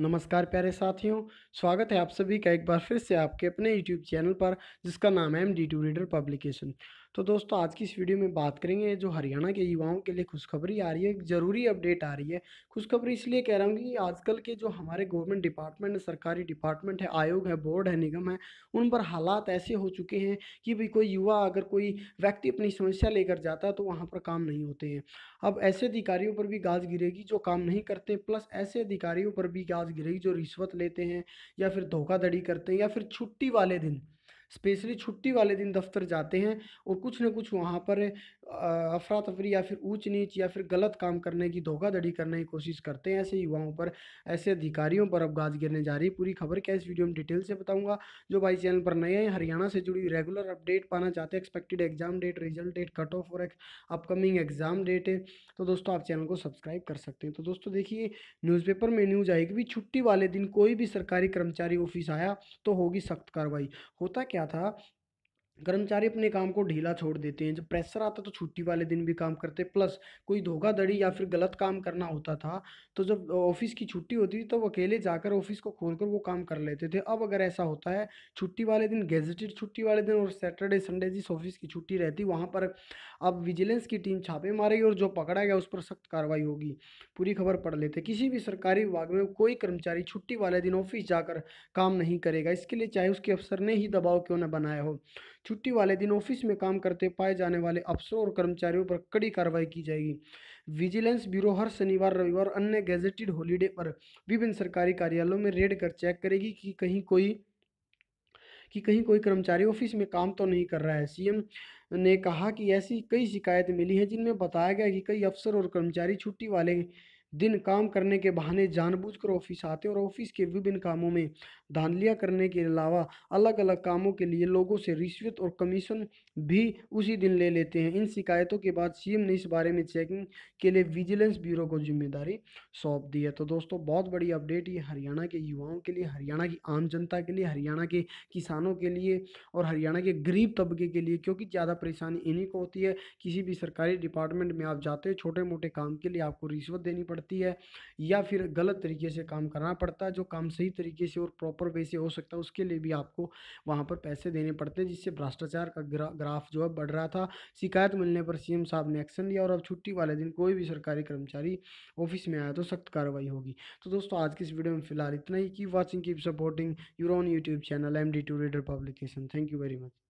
नमस्कार प्यारे साथियों स्वागत है आप सभी का एक बार फिर से आपके अपने यूट्यूब चैनल पर जिसका नाम है M D two reader publication तो दोस्तों आज की इस वीडियो में बात करेंगे जो हरियाणा के युवाओं के लिए खुशखबरी आ रही है एक ज़रूरी अपडेट आ रही है खुशखबरी इसलिए कह रहा हूँ कि आजकल के जो हमारे गवर्नमेंट डिपार्टमेंट है सरकारी डिपार्टमेंट है आयोग है बोर्ड है निगम है उन पर हालात ऐसे हो चुके हैं कि भाई कोई युवा अगर कोई व्यक्ति अपनी समस्या लेकर जाता है तो वहाँ पर काम नहीं होते हैं अब ऐसे अधिकारियों पर भी गाज गिरेगी जो काम नहीं करते प्लस ऐसे अधिकारियों पर भी गाज गिरेगी जो रिश्वत लेते हैं या फिर धोखाधड़ी करते हैं या फिर छुट्टी वाले दिन स्पेशली छुट्टी वाले दिन दफ्तर जाते हैं और कुछ ना कुछ वहाँ पर अफरा तफरी या फिर ऊंच नीच या फिर गलत काम करने की धोखाधड़ी करने की कोशिश करते हैं ऐसे युवाओं पर ऐसे अधिकारियों पर अब गाज गिरने जा रही है पूरी खबर क्या इस वीडियो में डिटेल से बताऊँगा जो भाई चैनल पर नए हैं हरियाणा से जुड़ी रेगुलर अपडेट पाना चाहते हैं expected exam date result date cut off और अपकमिंग एग्जाम डेट है तो दोस्तों आप चैनल को सब्सक्राइब कर सकते हैं तो दोस्तों देखिए न्यूज़पेपर में न्यूज़ आएगी भी छुट्टी वाले दिन कोई भी सरकारी कर्मचारी ऑफिस आया तो होगी सख्त कार्रवाई होता क्या क्या था कर्मचारी अपने काम को ढीला छोड़ देते हैं जब प्रेशर आता तो छुट्टी वाले दिन भी काम करते प्लस कोई धोखाधड़ी या फिर गलत काम करना होता था तो जब ऑफिस की छुट्टी होती थी तो वो अकेले जाकर ऑफिस को खोलकर वो काम कर लेते थे अब अगर ऐसा होता है छुट्टी वाले दिन गेजेटेड छुट्टी वाले दिन और सैटरडे संडे जिस ऑफिस की छुट्टी रहती वहाँ पर अब विजिलेंस की टीम छापे मारेगी और जो पकड़ा गया उस पर सख्त कार्रवाई होगी पूरी खबर पढ़ लेते किसी भी सरकारी विभाग में कोई कर्मचारी छुट्टी वाले दिन ऑफिस जाकर काम नहीं करेगा इसके लिए चाहे उसके अफसर ने ही दबाव क्यों न बनाया हो छुट्टी वाले दिन ऑफिस में काम करते पाए जाने वाले अफसरों और कर्मचारियों पर कड़ी कार्रवाई की जाएगी विजिलेंस ब्यूरो हर शनिवार रविवार अन्य गैजेटेड हॉलीडे पर विभिन्न सरकारी कार्यालयों में रेड कर चेक करेगी कि कहीं कोई कि कहीं कोई कर्मचारी ऑफिस में काम तो नहीं कर रहा है सीएम ने कहा कि ऐसी कई शिकायतें मिली हैं जिनमें बताया गया कि कई अफसर और कर्मचारी छुट्टी वाले दिन काम करने के बहाने जानबूझकर ऑफिस आते और ऑफिस के विभिन्न कामों में धांधलियाँ करने के अलावा अलग अलग कामों के लिए लोगों से रिश्वत और कमीशन भी उसी दिन ले लेते हैं इन शिकायतों के बाद सीएम ने इस बारे में चेकिंग के लिए विजिलेंस ब्यूरो को जिम्मेदारी सौंप दी है तो दोस्तों बहुत बड़ी अपडेट ये हरियाणा के युवाओं के लिए हरियाणा की आम जनता के लिए हरियाणा के किसानों के लिए और हरियाणा के गरीब तबके के लिए क्योंकि ज़्यादा परेशानी इन्हीं को होती है किसी भी सरकारी डिपार्टमेंट में आप जाते हो छोटे मोटे काम के लिए आपको रिश्वत देनी पड़ती पड़ती है या फिर गलत तरीके से काम करना पड़ता है जो काम सही तरीके से और प्रॉपर वे से हो सकता है उसके लिए भी आपको वहाँ पर पैसे देने पड़ते हैं जिससे भ्रष्टाचार का ग्रा, ग्राफ जो है बढ़ रहा था शिकायत मिलने पर सीएम साहब ने एक्शन लिया और अब छुट्टी वाले दिन कोई भी सरकारी कर्मचारी ऑफिस में आया तो सख्त कार्रवाई होगी तो दोस्तों आज की इस वीडियो में फिलहाल इतना ही keep watching keep supporting your own YouTube channel M D two reader publication thank you very much